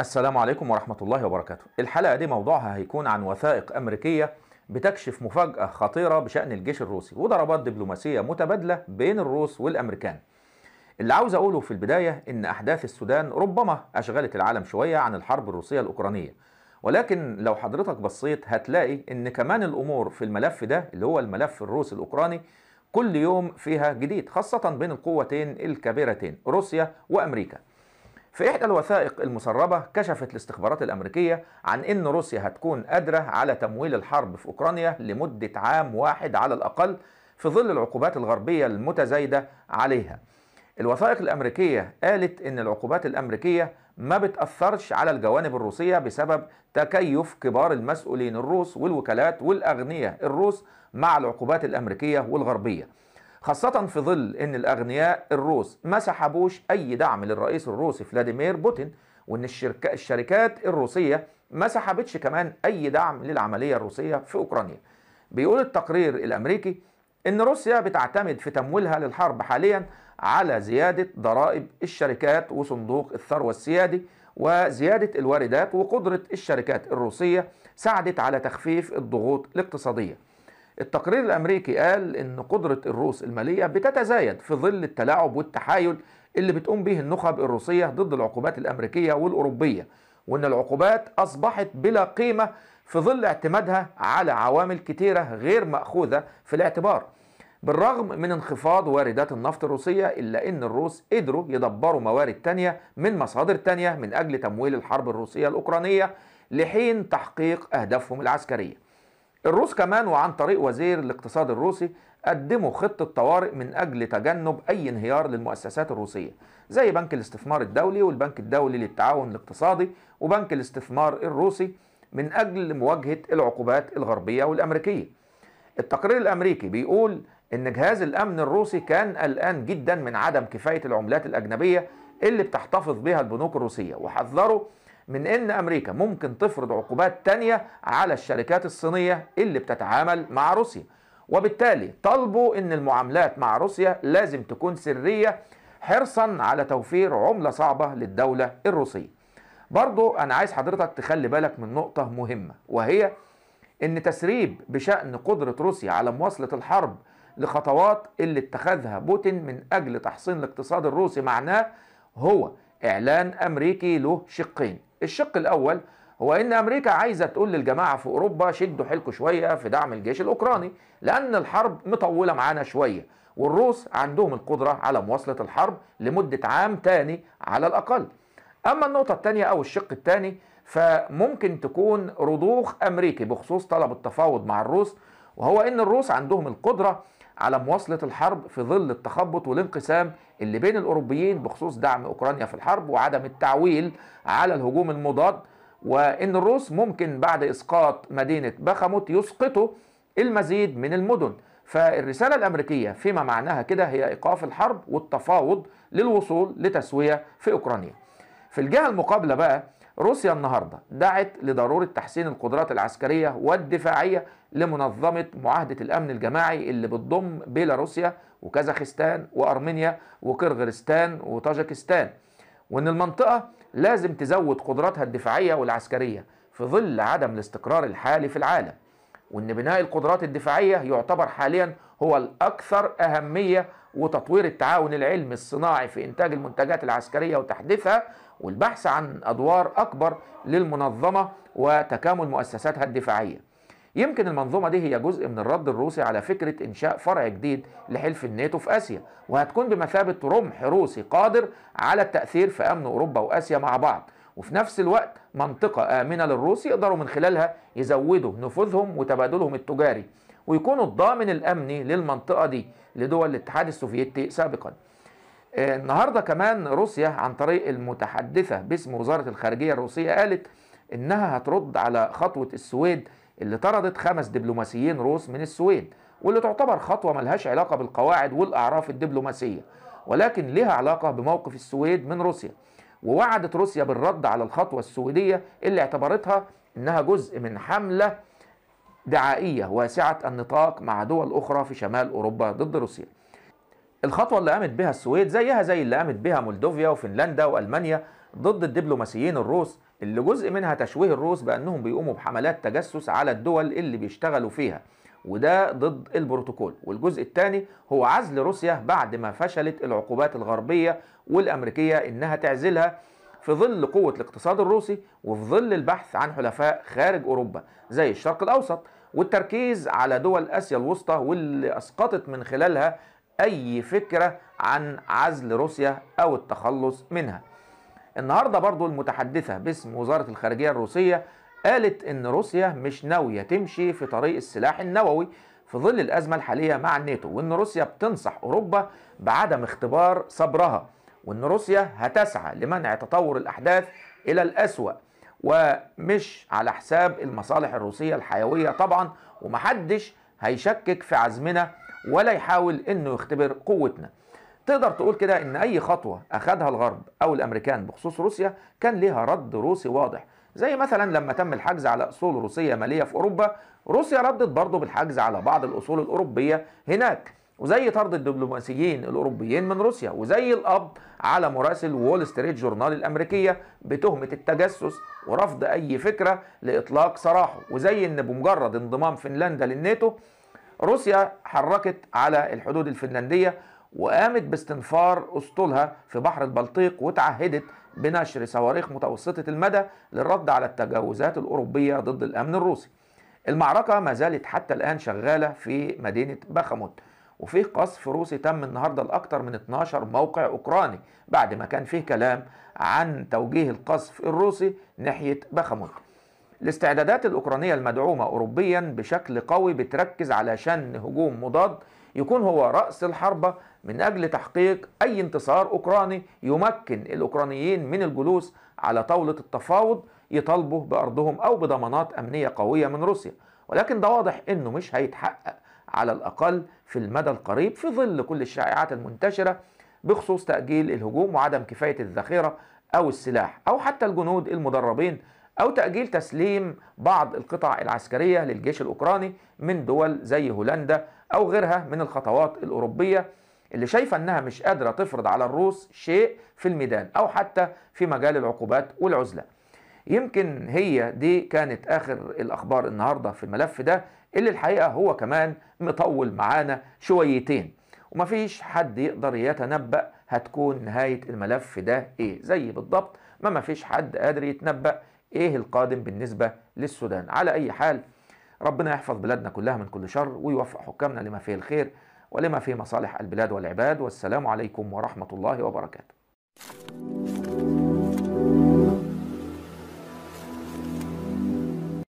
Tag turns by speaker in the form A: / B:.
A: السلام عليكم ورحمة الله وبركاته الحلقة دي موضوعها هيكون عن وثائق أمريكية بتكشف مفاجأة خطيرة بشأن الجيش الروسي وضربات دبلوماسية متبادلة بين الروس والأمريكان اللي عاوز أقوله في البداية إن أحداث السودان ربما أشغلت العالم شوية عن الحرب الروسية الأوكرانية ولكن لو حضرتك بصيت هتلاقي إن كمان الأمور في الملف ده اللي هو الملف الروسي الأوكراني كل يوم فيها جديد خاصة بين القوتين الكبيرتين روسيا وأمريكا في إحدى الوثائق المسربة كشفت الاستخبارات الأمريكية عن أن روسيا هتكون قادرة على تمويل الحرب في أوكرانيا لمدة عام واحد على الأقل في ظل العقوبات الغربية المتزايدة عليها الوثائق الأمريكية قالت أن العقوبات الأمريكية ما بتأثرش على الجوانب الروسية بسبب تكيف كبار المسؤولين الروس والوكالات والأغنياء الروس مع العقوبات الأمريكية والغربية خاصة في ظل أن الأغنياء الروس ما سحبوش أي دعم للرئيس الروسي فلاديمير بوتين وأن الشركة الشركات الروسية ما سحبتش كمان أي دعم للعملية الروسية في أوكرانيا بيقول التقرير الأمريكي أن روسيا بتعتمد في تمويلها للحرب حاليا على زيادة ضرائب الشركات وصندوق الثروة السيادي وزيادة الواردات وقدرة الشركات الروسية ساعدت على تخفيف الضغوط الاقتصادية التقرير الامريكي قال ان قدره الروس الماليه بتتزايد في ظل التلاعب والتحايل اللي بتقوم به النخب الروسيه ضد العقوبات الامريكيه والاوروبيه وان العقوبات اصبحت بلا قيمه في ظل اعتمادها على عوامل كتيره غير ماخوذه في الاعتبار بالرغم من انخفاض واردات النفط الروسية إلا أن الروس قدروا يدبروا موارد تانية من مصادر تانية من أجل تمويل الحرب الروسية الأوكرانية لحين تحقيق أهدافهم العسكرية الروس كمان وعن طريق وزير الاقتصاد الروسي قدموا خطة طوارئ من أجل تجنب أي انهيار للمؤسسات الروسية زي بنك الاستثمار الدولي والبنك الدولي للتعاون الاقتصادي وبنك الاستثمار الروسي من أجل مواجهة العقوبات الغربية والأمريكية التقرير الأمريكي بيقول إن جهاز الأمن الروسي كان قلقان جدا من عدم كفاية العملات الأجنبية اللي بتحتفظ بها البنوك الروسية وحذروا من ان امريكا ممكن تفرض عقوبات تانية على الشركات الصينية اللي بتتعامل مع روسيا وبالتالي طالبوا ان المعاملات مع روسيا لازم تكون سرية حرصا على توفير عملة صعبة للدولة الروسية برضو انا عايز حضرتك تخلي بالك من نقطة مهمة وهي ان تسريب بشأن قدرة روسيا على مواصلة الحرب لخطوات اللي اتخذها بوتين من اجل تحصين الاقتصاد الروسي معناه هو إعلان أمريكي له شقين الشق الأول هو ان امريكا عايزه تقول للجماعه في اوروبا شدوا حيلكوا شويه في دعم الجيش الاوكراني لان الحرب مطوله معانا شويه والروس عندهم القدره على مواصله الحرب لمده عام تاني على الاقل اما النقطه الثانيه او الشق الثاني فممكن تكون رضوخ امريكي بخصوص طلب التفاوض مع الروس وهو ان الروس عندهم القدره على مواصلة الحرب في ظل التخبط والانقسام اللي بين الأوروبيين بخصوص دعم أوكرانيا في الحرب وعدم التعويل على الهجوم المضاد وإن الروس ممكن بعد إسقاط مدينة بخموت يسقطوا المزيد من المدن فالرسالة الأمريكية فيما معناها كده هي إيقاف الحرب والتفاوض للوصول لتسوية في أوكرانيا في الجهة المقابلة بقى روسيا النهارده دعت لضروره تحسين القدرات العسكريه والدفاعيه لمنظمه معاهده الامن الجماعي اللي بتضم بيلاروسيا وكازاخستان وارمينيا وكرغرستان وطاجكستان وان المنطقه لازم تزود قدراتها الدفاعيه والعسكريه في ظل عدم الاستقرار الحالي في العالم وان بناء القدرات الدفاعيه يعتبر حاليا هو الاكثر اهميه وتطوير التعاون العلمي الصناعي في انتاج المنتجات العسكريه وتحديثها والبحث عن أدوار أكبر للمنظمة وتكامل مؤسساتها الدفاعية يمكن المنظومة دي هي جزء من الرد الروسي على فكرة إنشاء فرع جديد لحلف الناتو في آسيا وهتكون بمثابة رمح روسي قادر على التأثير في أمن أوروبا وآسيا مع بعض وفي نفس الوقت منطقة آمنة للروس يقدروا من خلالها يزودوا نفوذهم وتبادلهم التجاري ويكونوا الضامن الأمني للمنطقة دي لدول الاتحاد السوفيتي سابقاً آه، النهارده كمان روسيا عن طريق المتحدثه باسم وزاره الخارجيه الروسيه قالت انها هترد على خطوه السويد اللي طردت خمس دبلوماسيين روس من السويد واللي تعتبر خطوه ملهاش علاقه بالقواعد والاعراف الدبلوماسيه ولكن لها علاقه بموقف السويد من روسيا ووعدت روسيا بالرد على الخطوه السويديه اللي اعتبرتها انها جزء من حمله دعائيه واسعه النطاق مع دول اخرى في شمال اوروبا ضد روسيا الخطوة اللي قامت بها السويد زيها زي اللي قامت بها مولدوفيا وفنلندا وألمانيا ضد الدبلوماسيين الروس اللي جزء منها تشويه الروس بأنهم بيقوموا بحملات تجسس على الدول اللي بيشتغلوا فيها وده ضد البروتوكول والجزء الثاني هو عزل روسيا بعد ما فشلت العقوبات الغربية والأمريكية إنها تعزلها في ظل قوة الاقتصاد الروسي وفي ظل البحث عن حلفاء خارج أوروبا زي الشرق الأوسط والتركيز على دول آسيا الوسطى واللي أسقطت من خلالها أي فكرة عن عزل روسيا أو التخلص منها النهاردة برضو المتحدثة باسم وزارة الخارجية الروسية قالت إن روسيا مش ناوية تمشي في طريق السلاح النووي في ظل الأزمة الحالية مع الناتو وإن روسيا بتنصح أوروبا بعدم اختبار صبرها وإن روسيا هتسعى لمنع تطور الأحداث إلى الأسوأ ومش على حساب المصالح الروسية الحيوية طبعا ومحدش هيشكك في عزمنا ولا يحاول انه يختبر قوتنا تقدر تقول كده ان اي خطوه اخذها الغرب او الامريكان بخصوص روسيا كان ليها رد روسي واضح زي مثلا لما تم الحجز على اصول روسيه ماليه في اوروبا روسيا ردت برضه بالحجز على بعض الاصول الاوروبيه هناك وزي طرد الدبلوماسيين الاوروبيين من روسيا وزي القبض على مراسل وول ستريت جورنال الامريكيه بتهمه التجسس ورفض اي فكره لاطلاق سراحه وزي ان بمجرد انضمام فنلندا للناتو روسيا حركت على الحدود الفنلندية وقامت باستنفار أسطولها في بحر البلطيق وتعهدت بنشر صواريخ متوسطة المدى للرد على التجاوزات الأوروبية ضد الأمن الروسي المعركة ما زالت حتى الآن شغالة في مدينة بخموت وفي قصف روسي تم النهارده لاكثر من 12 موقع اوكراني بعد ما كان فيه كلام عن توجيه القصف الروسي ناحيه بخموت الاستعدادات الأوكرانية المدعومة أوروبيا بشكل قوي بتركز على شن هجوم مضاد يكون هو رأس الحربة من أجل تحقيق أي انتصار أوكراني يمكن الأوكرانيين من الجلوس على طاولة التفاوض يطالبوا بأرضهم أو بضمانات أمنية قوية من روسيا ولكن ده واضح أنه مش هيتحقق على الأقل في المدى القريب في ظل كل الشائعات المنتشرة بخصوص تأجيل الهجوم وعدم كفاية الذخيرة أو السلاح أو حتى الجنود المدربين أو تأجيل تسليم بعض القطع العسكرية للجيش الأوكراني من دول زي هولندا أو غيرها من الخطوات الأوروبية اللي شايفة أنها مش قادرة تفرض على الروس شيء في الميدان أو حتى في مجال العقوبات والعزلة يمكن هي دي كانت آخر الأخبار النهاردة في الملف ده اللي الحقيقة هو كمان مطول معانا شويتين ومفيش حد يقدر يتنبأ هتكون نهاية الملف ده إيه زي بالضبط ما مفيش حد قادر يتنبأ ايه القادم بالنسبه للسودان على اي حال ربنا يحفظ بلادنا كلها من كل شر ويوفق حكامنا لما فيه الخير ولما فيه مصالح البلاد والعباد والسلام عليكم ورحمه الله وبركاته